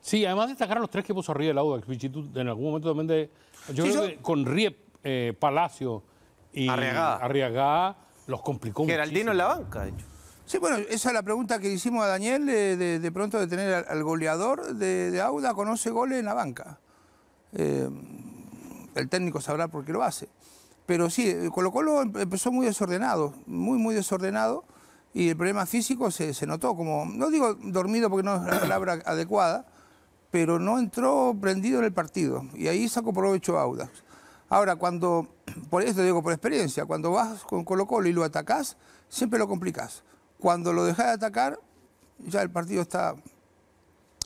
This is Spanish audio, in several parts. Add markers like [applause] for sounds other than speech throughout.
Sí, además destacaron los tres que puso arriba el Audax. Pichitu en algún momento también de. Yo creo que con Riep, eh, Palacio y Arriagada. los complicó Geraldino en la banca, de hecho. Sí, bueno, esa es la pregunta que hicimos a Daniel, de, pronto de tener al, goleador de, Auda con 11 goles en la banca. Eh, el técnico sabrá por qué lo hace. Pero sí, Colo Colo em, empezó muy desordenado, muy, muy desordenado, y el problema físico se, se notó como, no digo dormido porque no es la palabra adecuada, pero no entró prendido en el partido y ahí sacó provecho Audax. Ahora, cuando, [clears throat] por eso digo por experiencia, cuando vas con Colo Colo y lo atacás, siempre lo complicás. Cuando lo dejas de atacar, ya el partido está,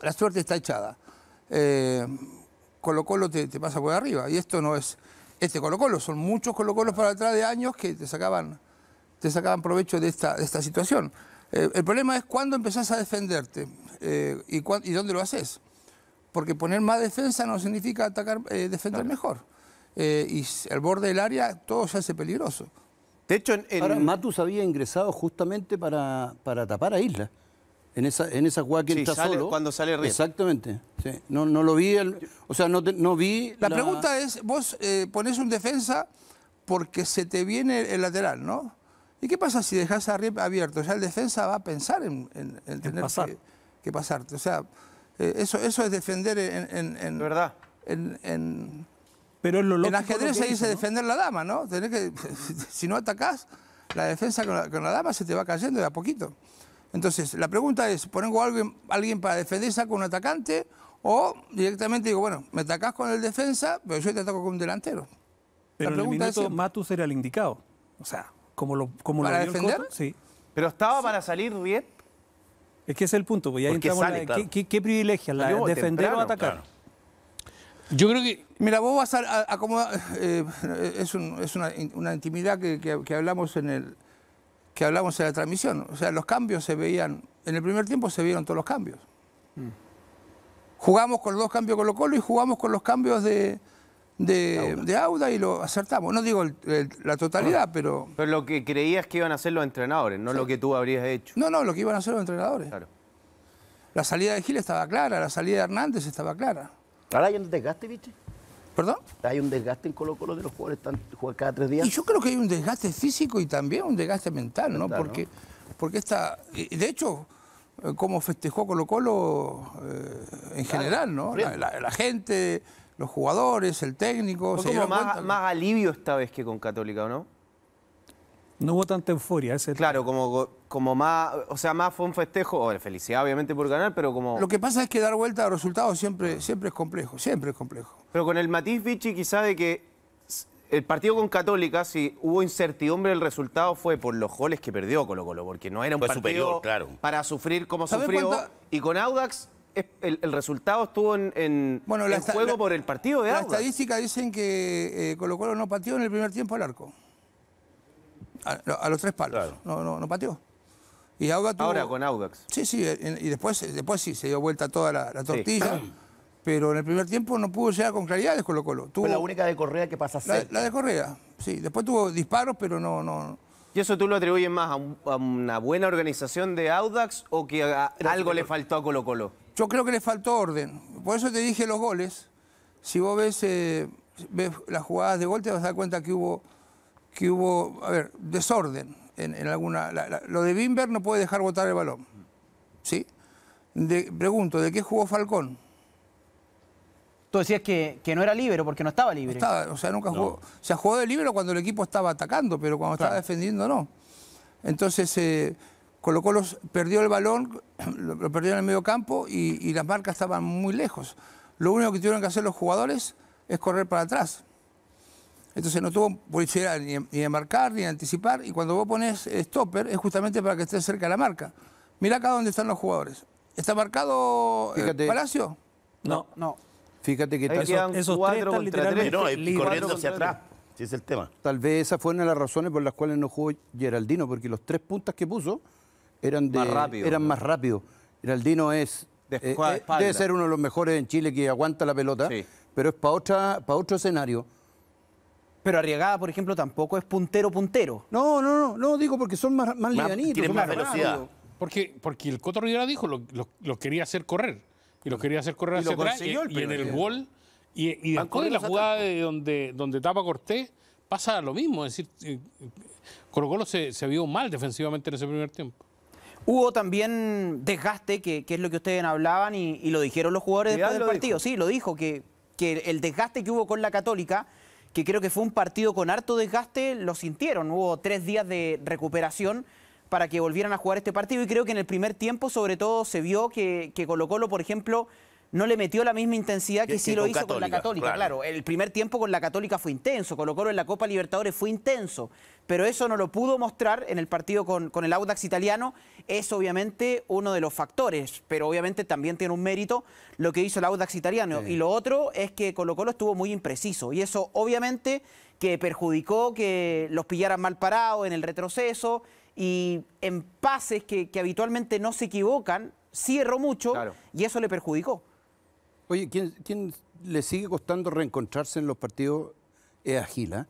la suerte está echada. Eh, Colo Colo te, pasa por arriba y esto no es este Colo Colo, son muchos Colo Colos para atrás de años que te sacaban, te sacaban provecho de esta, situación. Eh, el problema es cuándo empezás a defenderte eh, y, y dónde lo haces porque poner más defensa no significa atacar, eh, defender mejor. Eh, y el borde del área todo se hace peligroso. De hecho, Matus había ingresado justamente para, para tapar a Isla. En esa, en esa jugada que sí, sale, cuando sale Exactamente. No, lo vi, o sea, no, vi... La, pregunta es, vos eh, pones un defensa porque se te viene el lateral, ¿no? ¿Y qué pasa si dejas a abierto? o sea, el defensa va a pensar en, tener que, que pasarte. O sea, eh, eso, es defender en... en, en ¿Verdad? Pero En ajedrez se dice defender la dama, ¿no? que, [laughs] si no atacás, la defensa con la, con la, dama se te va cayendo de a poquito. Entonces, la pregunta es, ¿pongo a alguien, para defenderse con un atacante o directamente digo, bueno, me atacás con el defensa, pero yo te ataco con un delantero? Pero la en el minuto Matus era el indicado. O sea, como lo, como ¿Para defender? sí. Pero estaba para salir bien. Es que ese es el punto, pues, Porque ya sale, ¿qué, qué, La, ¿Defender o atacar? Yo creo que. Mira, vos vas a, acomodar. Eh, eh, es, una, intimidad que, hablamos en el que hablamos en la transmisión. O sea, los cambios se veían. En el primer tiempo se vieron todos los cambios. Mm. Jugamos con los dos cambios Colo Colo y jugamos con los cambios de, de, Auda. de Auda y lo acertamos. No digo la totalidad, pero... Pero lo que creías que iban a hacer los entrenadores, no lo que tú habrías hecho. No, no, lo que iban a hacer los entrenadores. Claro. La salida de Gil estaba clara, la salida de Hernández estaba clara. Ahora hay un desgaste, ¿viste? ¿Perdón? Hay un desgaste en Colo Colo de los jugadores, juegan cada tres días. Y yo creo que hay un desgaste físico y también un desgaste mental, ¿no? Porque, porque está... De hecho, eh, como festejó Colo Colo eh, en general, ¿no? la gente los jugadores, el técnico. Fue como más, alivio esta vez que con Católica, ¿o no? No hubo tanta euforia. Ese claro, como, como más, o sea, más fue un festejo, felicidad obviamente por ganar, pero como... Lo que pasa es que dar vuelta a resultados siempre, siempre es complejo, siempre es complejo. Pero con el matiz, Vichy, quizá de que el partido con Católica, si hubo incertidumbre el resultado, fue por los goles que perdió Colo Colo, porque no era un partido superior, claro. para sufrir como sufrió. Y con Audax el, resultado estuvo en, juego por el partido de La Las estadística dicen que eh, Colo Colo no pateó en el primer tiempo al arco. A, los tres palos. No, no, no pateó. Y Ahora con Audax. Sí, sí, y después, después sí, se dio vuelta toda la, tortilla. [clears throat] Pero en el primer tiempo no pudo llegar con claridad Colo Colo. Tuvo... Fue la única de Correa que pasa La, la, de Correa, sí. Después tuvo disparos, pero no... no... ¿Y eso tú lo atribuyes más a, una buena organización de Audax o que algo le faltó a Colo Colo? Yo creo que le faltó orden. Por eso te dije los goles. Si vos eh, ves, las jugadas de gol, te vas a dar cuenta que hubo, que hubo a ver, desorden en, alguna. lo de Bimber no puede dejar botar el balón. ¿Sí? pregunto, ¿de qué jugó Falcón? Tú decías que, no era libre porque no estaba libre. o sea, nunca jugó. O se jugó de libre cuando el equipo estaba atacando, pero cuando estaba defendiendo no. Entonces, eh, colocó los perdió el balón, [clears throat] lo perdió en el medio campo y, las marcas estaban muy lejos. Lo único que tuvieron que hacer los jugadores es correr para atrás. Entonces no tuvo posibilidad ni, ni de marcar ni de anticipar y cuando vos pones stopper es justamente para que estés cerca de la marca. Mira acá dónde están los jugadores. ¿Está marcado eh, Palacio? No, no. Fíjate que esos, esos tres contra tres. corriendo hacia atrás. es el tema. Tal vez esa fue una de las razones por las cuales no jugó Geraldino, porque los tres puntas que puso eran, más eran más rápidos. Heraldino es, eh, eh, debe ser uno de los mejores en Chile que aguanta la pelota, pero es para otro escenario. Pero Arriagada, por ejemplo, tampoco es puntero puntero. No, no, no, no digo porque son más, más, Tienen más, velocidad. Porque, porque el Coto dijo, lo, quería hacer correr. Y lo quería hacer correr hacia atrás. Y, en el gol. Y, después de la jugada de donde, donde tapa Cortés, pasa lo mismo. Es decir, eh, Colo Colo se vio mal defensivamente en ese primer tiempo. Hubo también desgaste, que, es lo que ustedes hablaban y, lo dijeron los jugadores después del partido. Sí, lo dijo, que, el desgaste que hubo con la Católica, que creo que fue un partido con harto desgaste, lo sintieron. Hubo tres días de recuperación para que volvieran a jugar este partido y creo que en el primer tiempo sobre todo se vio que, que Colo Colo, por ejemplo, no le metió la misma intensidad que, sí lo hizo con la Católica. Claro. claro. el primer tiempo con la Católica fue intenso, Colo Colo en la Copa Libertadores fue intenso pero eso no lo pudo mostrar en el partido con, el Audax italiano. Es obviamente uno de los factores, pero obviamente también tiene un mérito lo que hizo el Audax italiano. Y lo otro es que Colo Colo estuvo muy impreciso y eso obviamente que perjudicó que los pillaran mal parados en el retroceso y en pases que, habitualmente no se equivocan, cierro mucho y eso le perjudicó. Oye, ¿quién, le sigue costando reencontrarse en los partidos? Es Agila. ¿eh?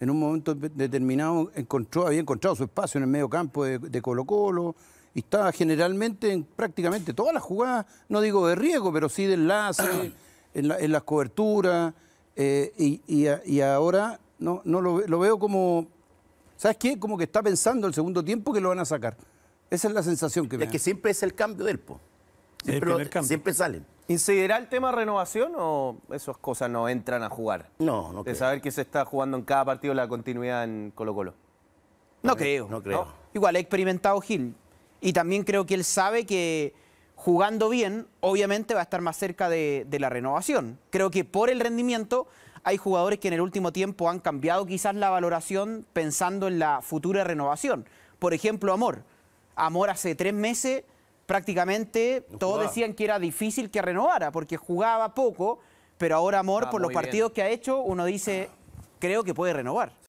en un momento determinado encontró, había encontrado su espacio en el medio campo de, Colo Colo y estaba generalmente en prácticamente todas las jugadas, no digo de riesgo, pero sí de enlace, [clears throat] en, las coberturas, eh, y, ahora no, no lo, veo como, ¿sabes qué? Como que está pensando el segundo tiempo que lo van a sacar. Esa es la sensación que me Es que siempre es el cambio del po. siempre salen. ¿Incidirá el tema renovación o esas cosas no entran a jugar? No, no creo. De saber que se está jugando en cada partido la continuidad en Colo-Colo. No, creo. No creo. Igual, ha experimentado Gil. Y también creo que él sabe que jugando bien, obviamente va a estar más cerca de, de, la renovación. Creo que por el rendimiento hay jugadores que en el último tiempo han cambiado quizás la valoración pensando en la futura renovación. Por ejemplo, Amor. Amor hace tres meses prácticamente todos decían que era difícil que renovara porque jugaba poco, pero ahora Amor, ah, por los partidos que ha hecho, uno dice, creo que puede renovar.